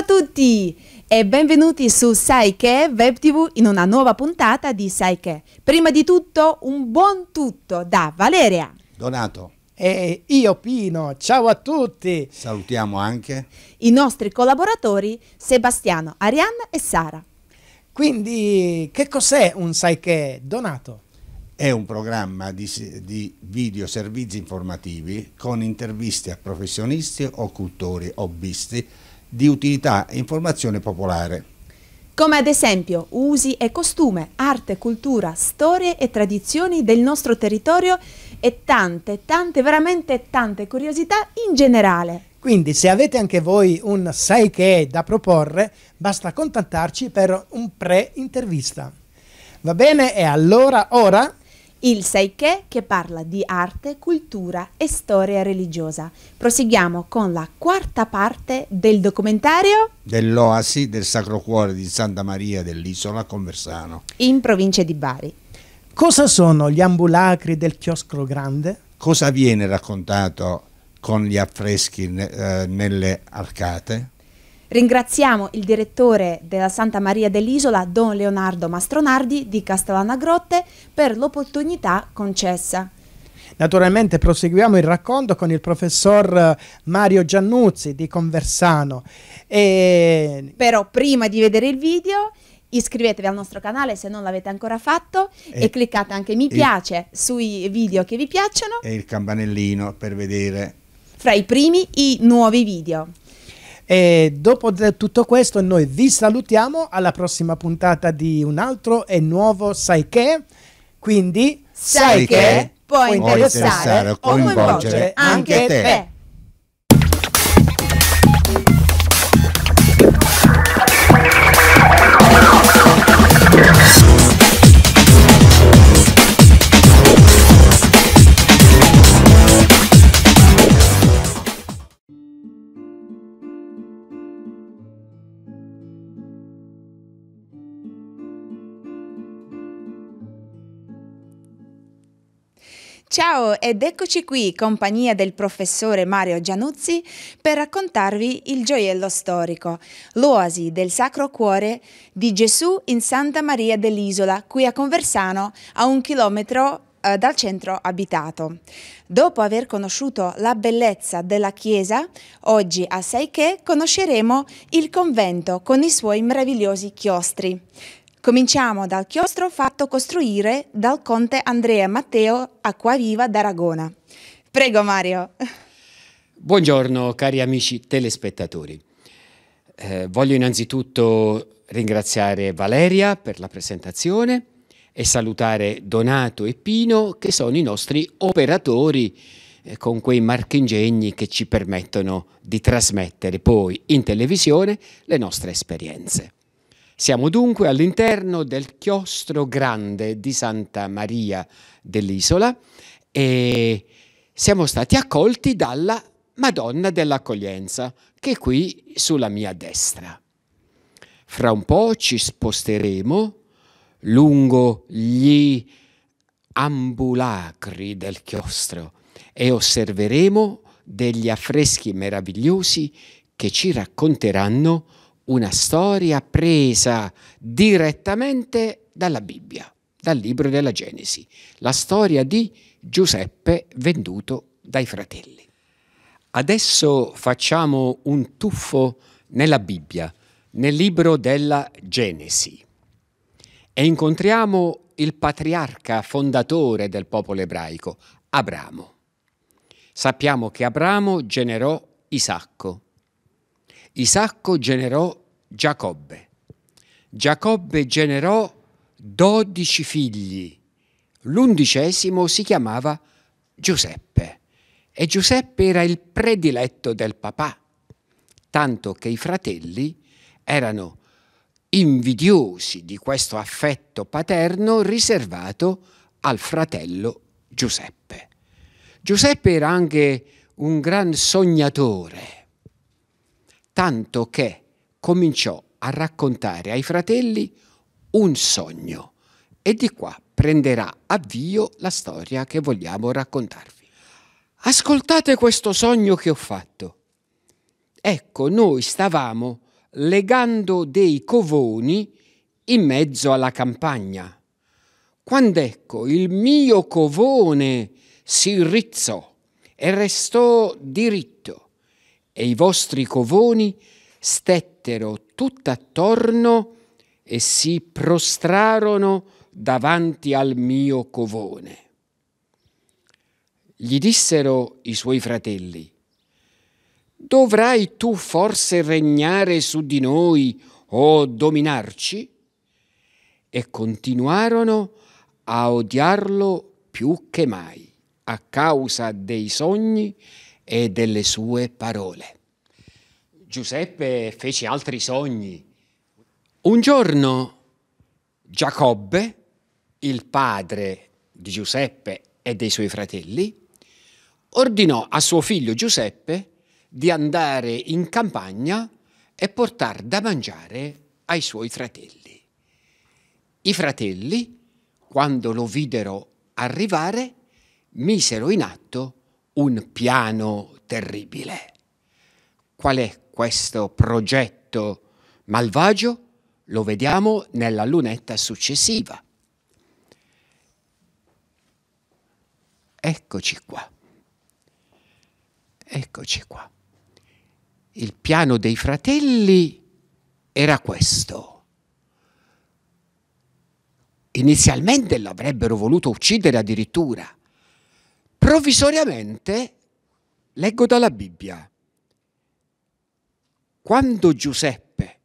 a tutti e benvenuti su Saike Che Web TV in una nuova puntata di Saike. Prima di tutto un buon tutto da Valeria. Donato. E io Pino, ciao a tutti. Salutiamo anche i nostri collaboratori Sebastiano, Arianna e Sara. Quindi che cos'è un Saike Donato? È un programma di, di video servizi informativi con interviste a professionisti o cultori, hobbisti, di utilità e informazione popolare. Come ad esempio usi e costume, arte, cultura, storie e tradizioni del nostro territorio e tante, tante, veramente tante curiosità in generale. Quindi se avete anche voi un sai che è da proporre, basta contattarci per un pre-intervista. Va bene? E allora ora il Seiche che parla di arte, cultura e storia religiosa. Proseguiamo con la quarta parte del documentario dell'Oasi del Sacro Cuore di Santa Maria dell'Isola Conversano in provincia di Bari. Cosa sono gli ambulacri del chiosco grande? Cosa viene raccontato con gli affreschi eh, nelle arcate? Ringraziamo il direttore della Santa Maria dell'Isola, Don Leonardo Mastronardi di Castellana Grotte, per l'opportunità concessa. Naturalmente proseguiamo il racconto con il professor eh, Mario Giannuzzi di Conversano. E... Però prima di vedere il video iscrivetevi al nostro canale se non l'avete ancora fatto e, e, cliccate anche mi piace il... sui video che vi piacciono. E il campanellino per vedere fra i primi i nuovi video. E dopo tutto questo noi vi salutiamo alla prossima puntata di un altro e nuovo Sai che. Quindi sai, che, che può interessare, o coinvolgere anche te. te. Yes. Ciao ed eccoci qui, compagnia del professore Mario Gianuzzi, per raccontarvi il gioiello storico, l'oasi del Sacro Cuore di Gesù in Santa Maria dell'Isola, qui a Conversano, a un chilometro eh, dal centro abitato. Dopo aver conosciuto la bellezza della chiesa, oggi a Saiche conosceremo il convento con i suoi meravigliosi chiostri. Cominciamo dal chiostro fatto costruire dal conte Andrea Matteo Acquaviva d'Aragona. Prego Mario. Buongiorno cari amici telespettatori. Eh, voglio innanzitutto ringraziare Valeria per la presentazione e salutare Donato e Pino che sono i nostri operatori eh, con quei marchingegni che ci permettono di trasmettere poi in televisione le nostre esperienze. Siamo dunque all'interno del chiostro grande di Santa Maria dell'isola e siamo stati accolti dalla Madonna dell'accoglienza che è qui sulla mia destra. Fra un po' ci sposteremo lungo gli ambulacri del chiostro e osserveremo degli affreschi meravigliosi che ci racconteranno una storia presa direttamente dalla Bibbia, dal libro della Genesi, la storia di Giuseppe venduto dai fratelli. Adesso facciamo un tuffo nella Bibbia, nel libro della Genesi, e incontriamo il patriarca fondatore del popolo ebraico, Abramo. Sappiamo che Abramo generò Isacco Isacco generò Giacobbe. Giacobbe generò dodici figli. L'undicesimo si chiamava Giuseppe e Giuseppe era il prediletto del papà, tanto che i fratelli erano invidiosi di questo affetto paterno riservato al fratello Giuseppe. Giuseppe era anche un gran sognatore tanto che cominciò a raccontare ai fratelli un sogno e di qua prenderà avvio la storia che vogliamo raccontarvi. Ascoltate questo sogno che ho fatto. Ecco, noi stavamo legando dei covoni in mezzo alla campagna, quando ecco il mio covone si rizzò e restò diritto e i vostri covoni stettero tutt'attorno e si prostrarono davanti al mio covone. Gli dissero i suoi fratelli, dovrai tu forse regnare su di noi o dominarci? E continuarono a odiarlo più che mai a causa dei sogni e delle sue parole. Giuseppe fece altri sogni. Un giorno Giacobbe, il padre di Giuseppe e dei suoi fratelli, ordinò a suo figlio Giuseppe di andare in campagna e portare da mangiare ai suoi fratelli. I fratelli, quando lo videro arrivare, misero in atto un piano terribile. Qual è questo progetto malvagio? Lo vediamo nella lunetta successiva. Eccoci qua. Eccoci qua. Il piano dei fratelli era questo. Inizialmente l'avrebbero voluto uccidere addirittura Provvisoriamente leggo dalla Bibbia. Quando Giuseppe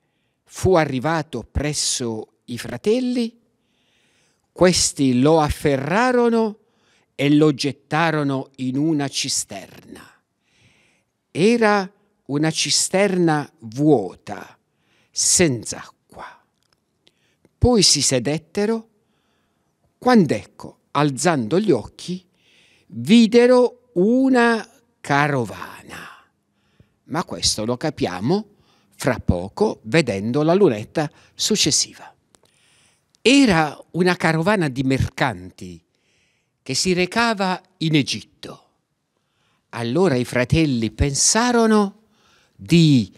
fu arrivato presso i fratelli, questi lo afferrarono e lo gettarono in una cisterna. Era una cisterna vuota, senza acqua. Poi si sedettero, quando ecco, alzando gli occhi, videro una carovana. Ma questo lo capiamo fra poco vedendo la lunetta successiva. Era una carovana di mercanti che si recava in Egitto. Allora i fratelli pensarono di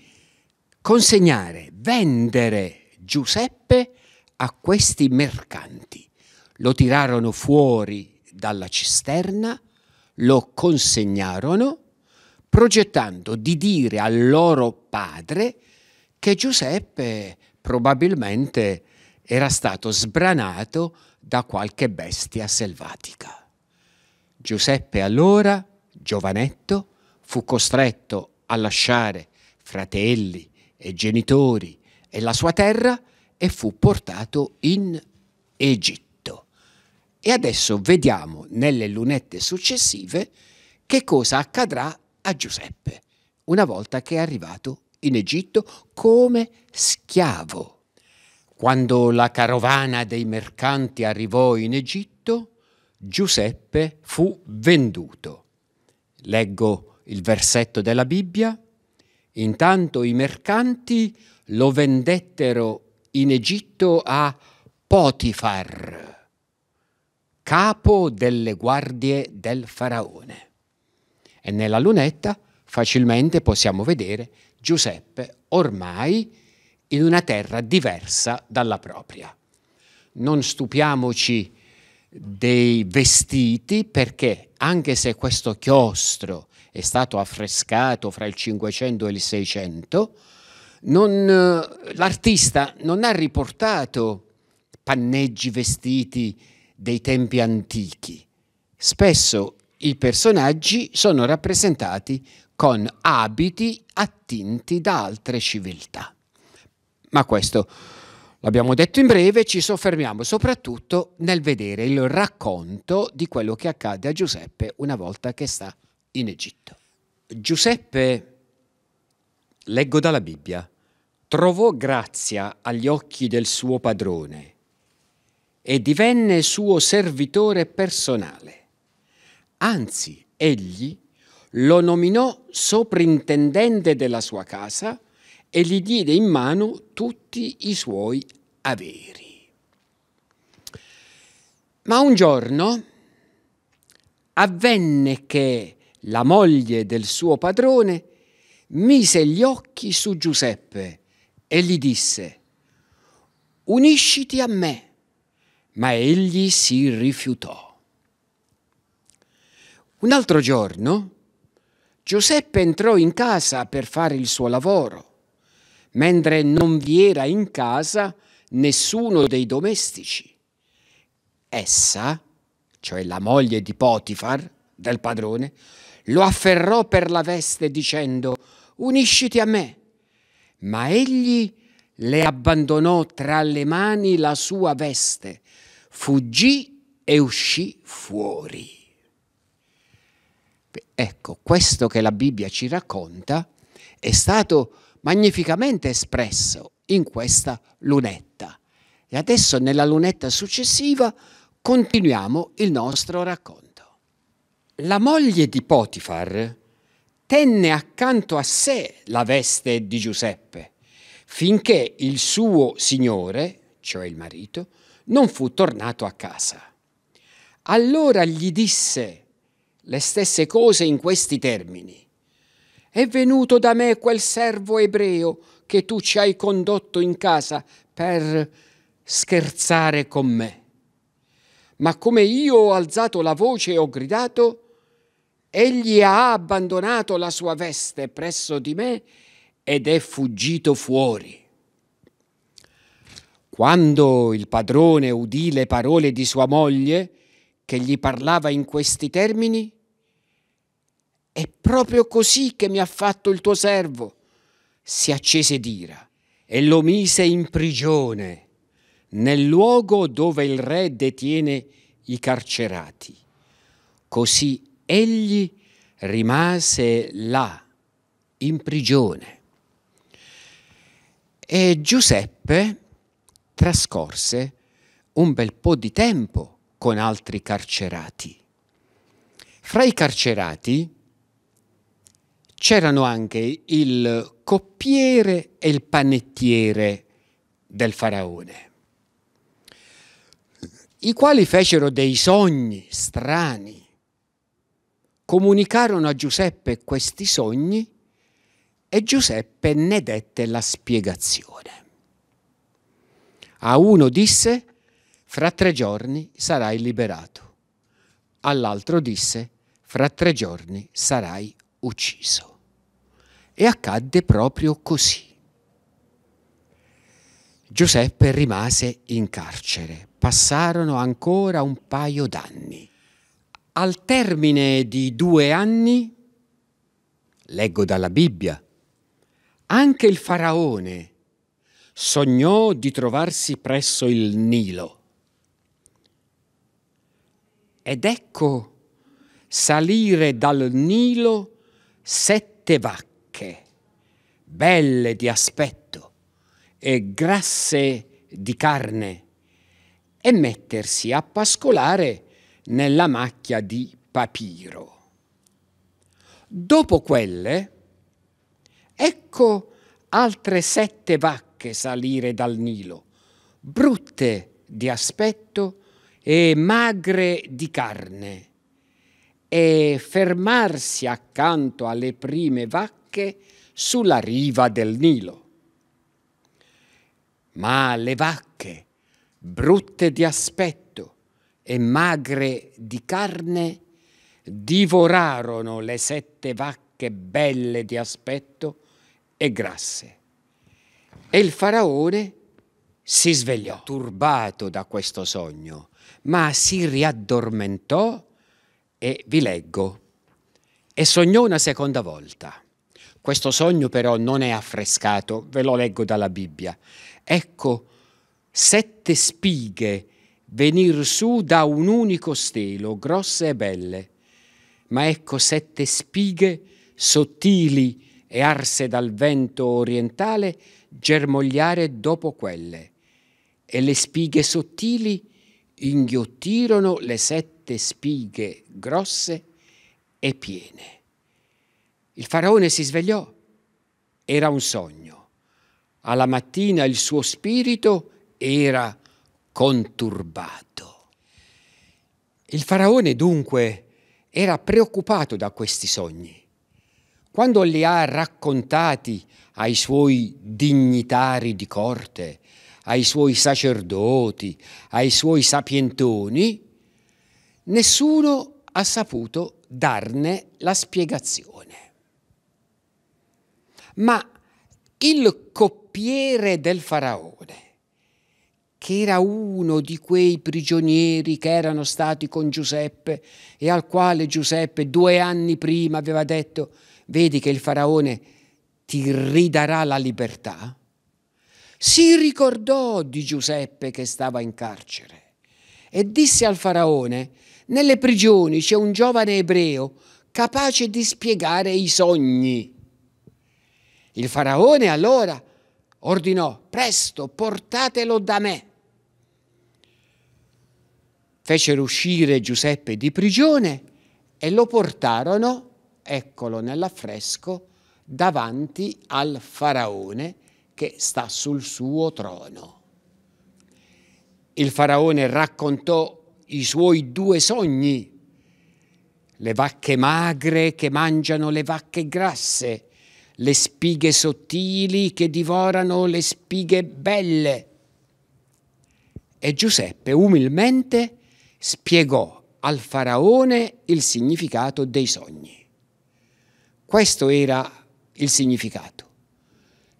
consegnare, vendere Giuseppe a questi mercanti. Lo tirarono fuori dalla cisterna lo consegnarono, progettando di dire al loro padre che Giuseppe probabilmente era stato sbranato da qualche bestia selvatica. Giuseppe allora, giovanetto, fu costretto a lasciare fratelli e genitori e la sua terra e fu portato in Egitto. E adesso vediamo nelle lunette successive che cosa accadrà a Giuseppe una volta che è arrivato in Egitto come schiavo. Quando la carovana dei mercanti arrivò in Egitto, Giuseppe fu venduto. Leggo il versetto della Bibbia. Intanto i mercanti lo vendettero in Egitto a Potifar, capo delle guardie del faraone. E nella lunetta facilmente possiamo vedere Giuseppe ormai in una terra diversa dalla propria. Non stupiamoci dei vestiti perché anche se questo chiostro è stato affrescato fra il 500 e il 600, eh, l'artista non ha riportato panneggi, vestiti, dei tempi antichi. Spesso i personaggi sono rappresentati con abiti attinti da altre civiltà. Ma questo l'abbiamo detto in breve, ci soffermiamo soprattutto nel vedere il racconto di quello che accade a Giuseppe una volta che sta in Egitto. Giuseppe, leggo dalla Bibbia, trovò grazia agli occhi del suo padrone e divenne suo servitore personale. Anzi, egli lo nominò soprintendente della sua casa e gli diede in mano tutti i suoi averi. Ma un giorno avvenne che la moglie del suo padrone mise gli occhi su Giuseppe e gli disse, unisciti a me ma egli si rifiutò. Un altro giorno Giuseppe entrò in casa per fare il suo lavoro, mentre non vi era in casa nessuno dei domestici. Essa, cioè la moglie di Potifar, del padrone, lo afferrò per la veste dicendo unisciti a me. Ma egli le abbandonò tra le mani la sua veste fuggì e uscì fuori. Ecco, questo che la Bibbia ci racconta è stato magnificamente espresso in questa lunetta. E adesso nella lunetta successiva continuiamo il nostro racconto. La moglie di Potifar tenne accanto a sé la veste di Giuseppe, finché il suo signore, cioè il marito, non fu tornato a casa. Allora gli disse le stesse cose in questi termini. È venuto da me quel servo ebreo che tu ci hai condotto in casa per scherzare con me. Ma come io ho alzato la voce e ho gridato, egli ha abbandonato la sua veste presso di me ed è fuggito fuori. Quando il padrone udì le parole di sua moglie, che gli parlava in questi termini, è proprio così che mi ha fatto il tuo servo, si accese d'ira e lo mise in prigione nel luogo dove il re detiene i carcerati. Così egli rimase là, in prigione. E Giuseppe trascorse un bel po' di tempo con altri carcerati. Fra i carcerati c'erano anche il coppiere e il panettiere del faraone, i quali fecero dei sogni strani. Comunicarono a Giuseppe questi sogni e Giuseppe ne dette la spiegazione. A uno disse, fra tre giorni sarai liberato. All'altro disse, fra tre giorni sarai ucciso. E accadde proprio così. Giuseppe rimase in carcere. Passarono ancora un paio d'anni. Al termine di due anni, leggo dalla Bibbia, anche il faraone sognò di trovarsi presso il Nilo. Ed ecco salire dal Nilo sette vacche, belle di aspetto e grasse di carne, e mettersi a pascolare nella macchia di papiro. Dopo quelle, ecco altre sette vacche barche salire dal Nilo, brutte di aspetto e magre di carne, e fermarsi accanto alle prime vacche sulla riva del Nilo. Ma le vacche, brutte di aspetto e magre di carne, divorarono le sette vacche belle di aspetto e grasse e il faraone si svegliò, turbato da questo sogno, ma si riaddormentò e vi leggo. E sognò una seconda volta. Questo sogno però non è affrescato, ve lo leggo dalla Bibbia. Ecco sette spighe venir su da un unico stelo, grosse e belle, ma ecco sette spighe sottili e arse dal vento orientale germogliare dopo quelle, e le spighe sottili inghiottirono le sette spighe grosse e piene. Il faraone si svegliò, era un sogno. Alla mattina il suo spirito era conturbato. Il faraone dunque era preoccupato da questi sogni quando li ha raccontati ai suoi dignitari di corte, ai suoi sacerdoti, ai suoi sapientoni, nessuno ha saputo darne la spiegazione. Ma il coppiere del faraone, che era uno di quei prigionieri che erano stati con Giuseppe e al quale Giuseppe due anni prima aveva detto vedi che il faraone ti ridarà la libertà, si ricordò di Giuseppe che stava in carcere e disse al faraone, nelle prigioni c'è un giovane ebreo capace di spiegare i sogni. Il faraone allora ordinò, presto portatelo da me. Fecero uscire Giuseppe di prigione e lo portarono eccolo nell'affresco davanti al faraone che sta sul suo trono. Il faraone raccontò i suoi due sogni, le vacche magre che mangiano le vacche grasse, le spighe sottili che divorano le spighe belle. E Giuseppe umilmente spiegò al faraone il significato dei sogni. Questo era il significato.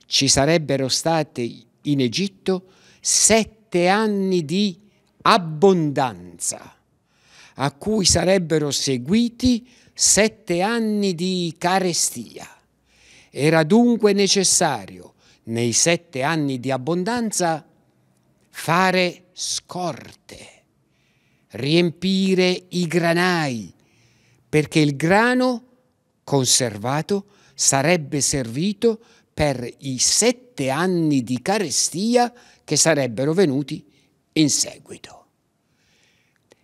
Ci sarebbero stati in Egitto sette anni di abbondanza, a cui sarebbero seguiti sette anni di carestia. Era dunque necessario, nei sette anni di abbondanza, fare scorte, riempire i granai, perché il grano conservato, sarebbe servito per i sette anni di carestia che sarebbero venuti in seguito.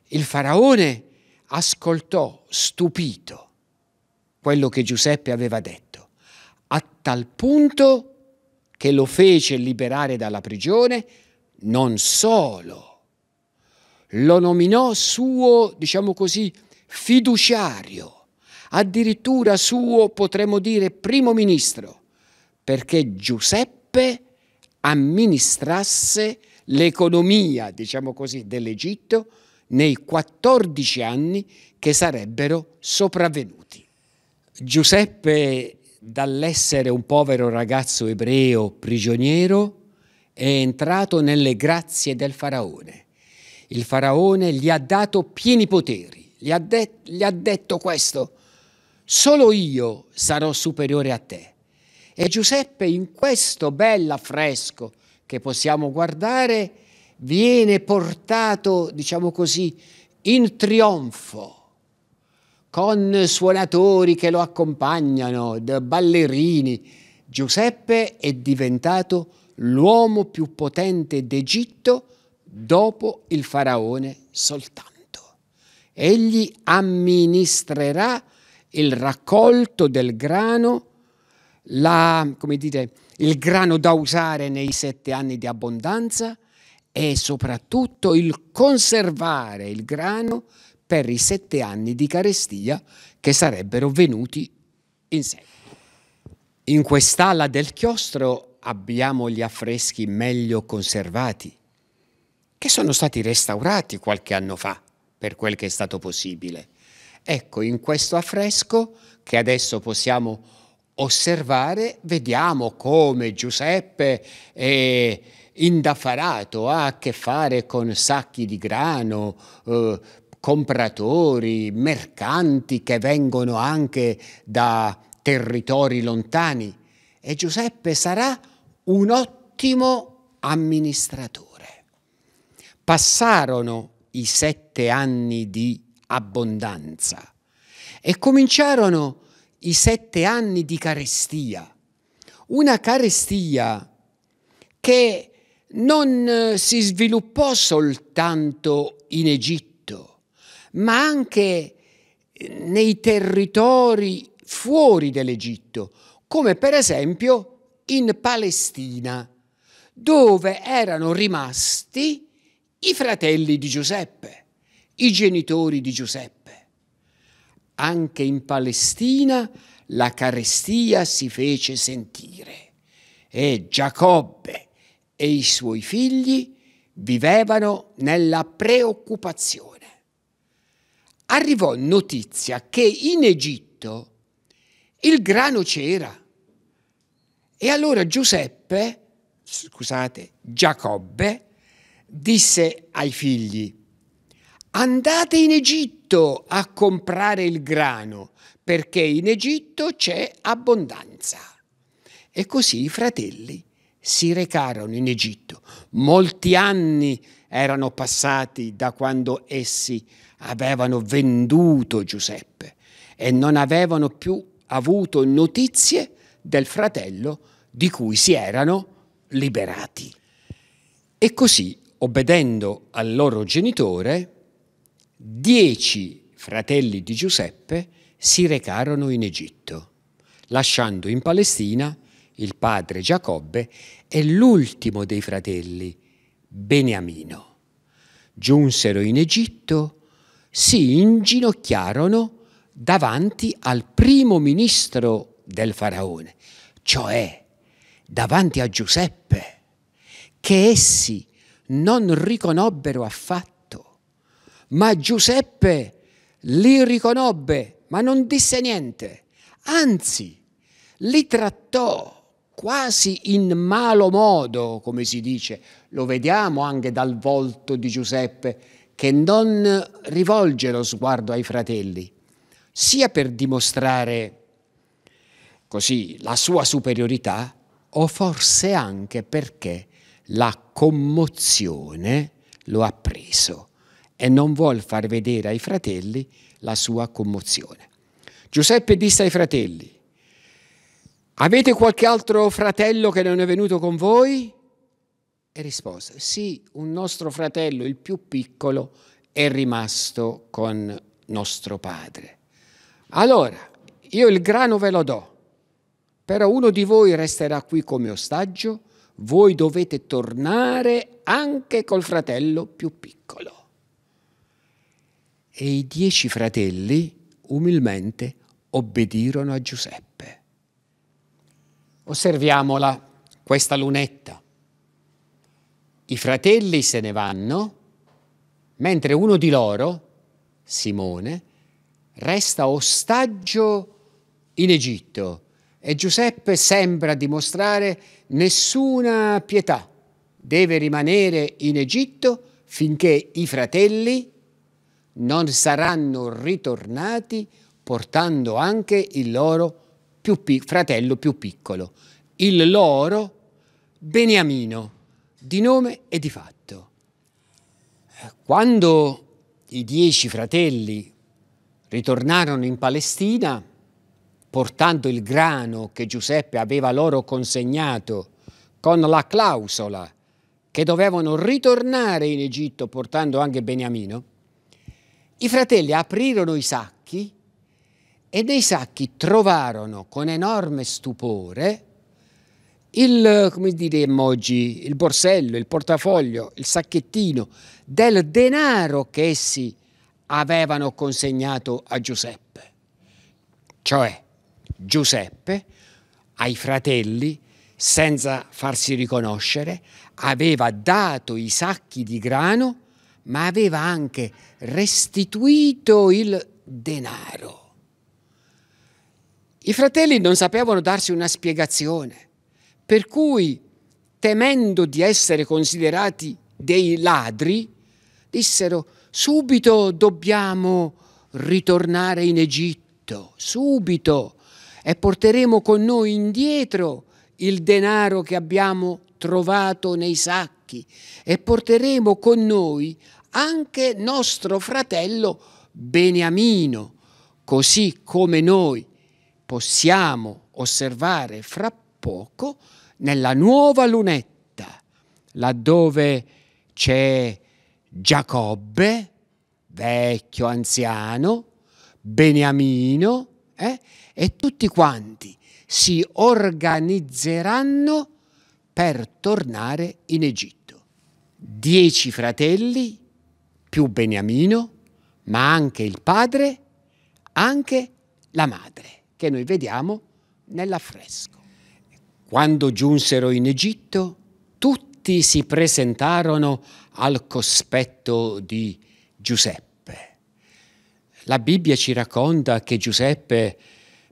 Il faraone ascoltò stupito quello che Giuseppe aveva detto, a tal punto che lo fece liberare dalla prigione non solo, lo nominò suo, diciamo così, fiduciario addirittura suo, potremmo dire, primo ministro, perché Giuseppe amministrasse l'economia, diciamo così, dell'Egitto nei 14 anni che sarebbero sopravvenuti. Giuseppe, dall'essere un povero ragazzo ebreo prigioniero, è entrato nelle grazie del faraone. Il faraone gli ha dato pieni poteri, gli ha, de gli ha detto questo, solo io sarò superiore a te. E Giuseppe in questo bell'affresco che possiamo guardare viene portato, diciamo così, in trionfo con suonatori che lo accompagnano, ballerini. Giuseppe è diventato l'uomo più potente d'Egitto dopo il faraone soltanto. Egli amministrerà il raccolto del grano, la, dite, il grano da usare nei sette anni di abbondanza e soprattutto il conservare il grano per i sette anni di carestia che sarebbero venuti in seguito. In quest'ala del chiostro abbiamo gli affreschi meglio conservati, che sono stati restaurati qualche anno fa, per quel che è stato possibile. Ecco, in questo affresco che adesso possiamo osservare, vediamo come Giuseppe è indaffarato, ha a che fare con sacchi di grano, eh, compratori, mercanti che vengono anche da territori lontani. E Giuseppe sarà un ottimo amministratore. Passarono i sette anni di abbondanza. E cominciarono i sette anni di carestia, una carestia che non eh, si sviluppò soltanto in Egitto, ma anche eh, nei territori fuori dell'Egitto, come per esempio in Palestina, dove erano rimasti i fratelli di Giuseppe i genitori di Giuseppe. Anche in Palestina la carestia si fece sentire e Giacobbe e i suoi figli vivevano nella preoccupazione. Arrivò notizia che in Egitto il grano c'era e allora Giuseppe, scusate, Giacobbe disse ai figli andate in Egitto a comprare il grano, perché in Egitto c'è abbondanza. E così i fratelli si recarono in Egitto. Molti anni erano passati da quando essi avevano venduto Giuseppe e non avevano più avuto notizie del fratello di cui si erano liberati. E così, obbedendo al loro genitore, dieci fratelli di Giuseppe si recarono in Egitto, lasciando in Palestina il padre Giacobbe e l'ultimo dei fratelli, Beniamino. Giunsero in Egitto, si inginocchiarono davanti al primo ministro del faraone, cioè davanti a Giuseppe, che essi non riconobbero affatto ma Giuseppe li riconobbe, ma non disse niente, anzi li trattò quasi in malo modo, come si dice. Lo vediamo anche dal volto di Giuseppe, che non rivolge lo sguardo ai fratelli, sia per dimostrare così la sua superiorità, o forse anche perché la commozione lo ha preso e non vuol far vedere ai fratelli la sua commozione. Giuseppe disse ai fratelli, avete qualche altro fratello che non è venuto con voi? E rispose, sì, un nostro fratello, il più piccolo, è rimasto con nostro padre. Allora, io il grano ve lo do, però uno di voi resterà qui come ostaggio, voi dovete tornare anche col fratello più piccolo. E i dieci fratelli umilmente obbedirono a Giuseppe. Osserviamola questa lunetta. I fratelli se ne vanno, mentre uno di loro, Simone, resta ostaggio in Egitto e Giuseppe sembra dimostrare nessuna pietà. Deve rimanere in Egitto finché i fratelli non saranno ritornati portando anche il loro più fratello più piccolo, il loro Beniamino, di nome e di fatto. Quando i dieci fratelli ritornarono in Palestina, portando il grano che Giuseppe aveva loro consegnato con la clausola che dovevano ritornare in Egitto portando anche Beniamino, i fratelli aprirono i sacchi e nei sacchi trovarono con enorme stupore il, come diremmo oggi, il borsello, il portafoglio, il sacchettino del denaro che essi avevano consegnato a Giuseppe. Cioè, Giuseppe ai fratelli, senza farsi riconoscere, aveva dato i sacchi di grano ma aveva anche restituito il denaro. I fratelli non sapevano darsi una spiegazione, per cui, temendo di essere considerati dei ladri, dissero subito dobbiamo ritornare in Egitto, subito, e porteremo con noi indietro il denaro che abbiamo trovato nei sacchi ricchi e porteremo con noi anche nostro fratello Beniamino, così come noi possiamo osservare fra poco nella nuova lunetta, laddove c'è Giacobbe, vecchio anziano, Beniamino eh, e tutti quanti si organizzeranno per tornare in Egitto dieci fratelli più Beniamino, ma anche il padre, anche la madre, che noi vediamo nell'affresco. Quando giunsero in Egitto, tutti si presentarono al cospetto di Giuseppe. La Bibbia ci racconta che Giuseppe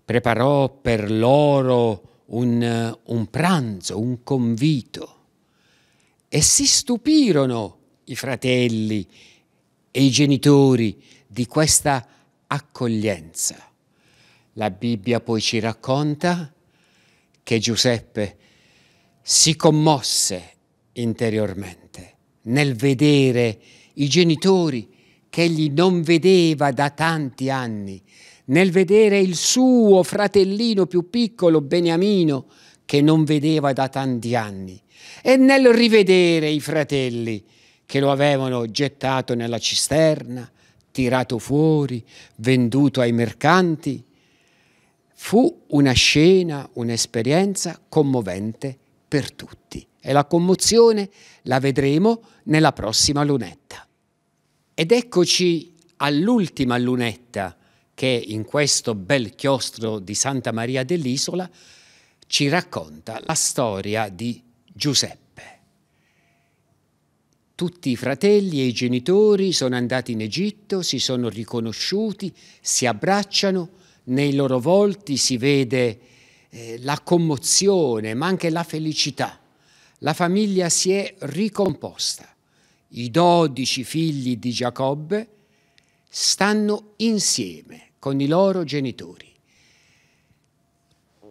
preparò per loro un, un pranzo, un convito e si stupirono i fratelli e i genitori di questa accoglienza. La Bibbia poi ci racconta che Giuseppe si commosse interiormente nel vedere i genitori che egli non vedeva da tanti anni, nel vedere il suo fratellino più piccolo, Beniamino, che non vedeva da tanti anni e nel rivedere i fratelli che lo avevano gettato nella cisterna, tirato fuori, venduto ai mercanti, fu una scena, un'esperienza commovente per tutti. E la commozione la vedremo nella prossima lunetta. Ed eccoci all'ultima lunetta che in questo bel chiostro di Santa Maria dell'Isola ci racconta la storia di Giuseppe. Tutti i fratelli e i genitori sono andati in Egitto, si sono riconosciuti, si abbracciano, nei loro volti si vede eh, la commozione, ma anche la felicità. La famiglia si è ricomposta. I dodici figli di Giacobbe stanno insieme con i loro genitori.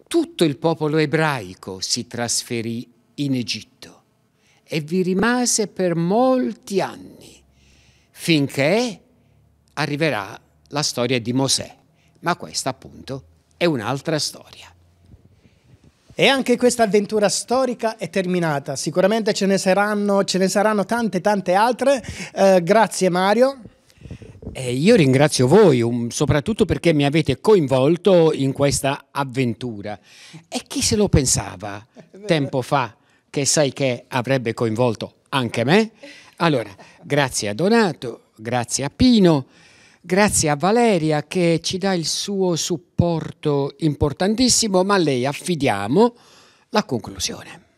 Tutto il popolo ebraico si trasferì in Egitto e vi rimase per molti anni, finché arriverà la storia di Mosè. Ma questa appunto è un'altra storia. E anche questa avventura storica è terminata. Sicuramente ce ne saranno, ce ne saranno tante, tante altre. Eh, grazie Mario. Eh, io ringrazio voi, um, soprattutto perché mi avete coinvolto in questa avventura. E chi se lo pensava tempo fa? che sai che avrebbe coinvolto anche me. Allora, grazie a Donato, grazie a Pino, grazie a Valeria che ci dà il suo supporto importantissimo, ma a lei affidiamo la conclusione.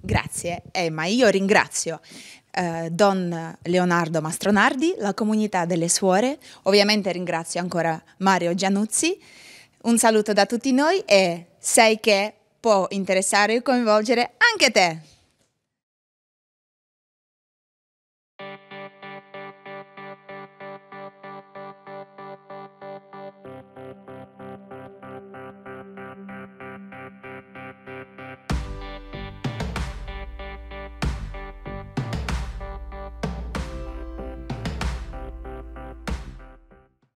Grazie Emma, io ringrazio eh, Don Leonardo Mastronardi, la comunità delle suore, ovviamente ringrazio ancora Mario Gianuzzi, un saluto da tutti noi e sai che può interessare e coinvolgere anche te.